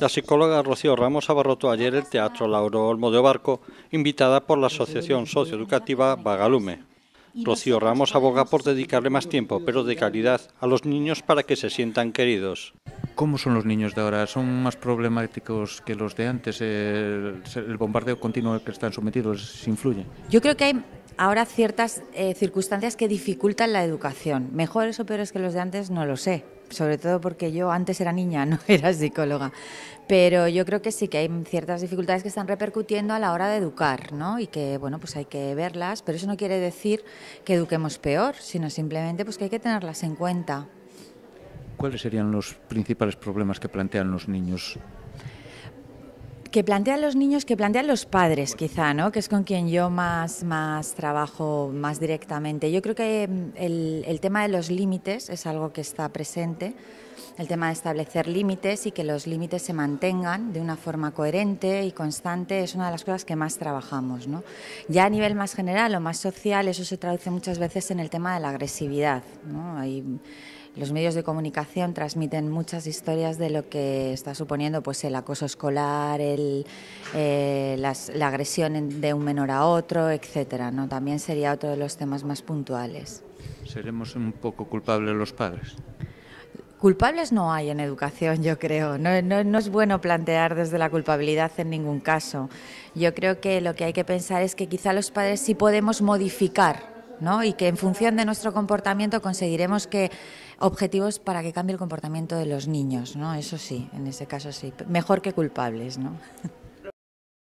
La psicóloga Rocío Ramos abarrotó ayer el Teatro Lauro Olmo de Obarco, invitada por la Asociación Socioeducativa Bagalume. Rocío Ramos aboga por dedicarle más tiempo, pero de calidad, a los niños para que se sientan queridos. ¿Cómo son los niños de ahora? ¿Son más problemáticos que los de antes? ¿El, bombardeo continuo al que están sometidos influye? Yo creo que hay ahora ciertas eh, circunstancias que dificultan la educación. ¿Mejores o peores que los de antes? No lo sé. Sobre todo porque yo antes era niña, no era psicóloga. Pero yo creo que sí que hay ciertas dificultades que están repercutiendo a la hora de educar, ¿no? Y que, bueno, pues hay que verlas. Pero eso no quiere decir que eduquemos peor, sino simplemente pues que hay que tenerlas en cuenta. ¿Cuáles serían los principales problemas que plantean los niños que plantean los niños, que plantean los padres quizá, ¿no? que es con quien yo más, más trabajo más directamente. Yo creo que mm, el, el tema de los límites es algo que está presente, el tema de establecer límites y que los límites se mantengan de una forma coherente y constante es una de las cosas que más trabajamos. ¿no? Ya a nivel más general o más social, eso se traduce muchas veces en el tema de la agresividad. ¿no? Hay, los medios de comunicación transmiten muchas historias de lo que está suponiendo pues, el acoso escolar, eh, la agresión de un menor a otro, etc. ¿no? También sería otro de los temas más puntuales. ¿Seremos un poco culpables los padres? Culpables no hay en educación, yo creo. No, no, es bueno plantear desde la culpabilidad en ningún caso. Yo creo que lo que hay que pensar es que quizá los padres sí podemos modificar ¿no? y que en función de nuestro comportamiento conseguiremos que objetivos para que cambie el comportamiento de los niños, ¿no? Eso sí, en ese caso sí, mejor que culpables, ¿no?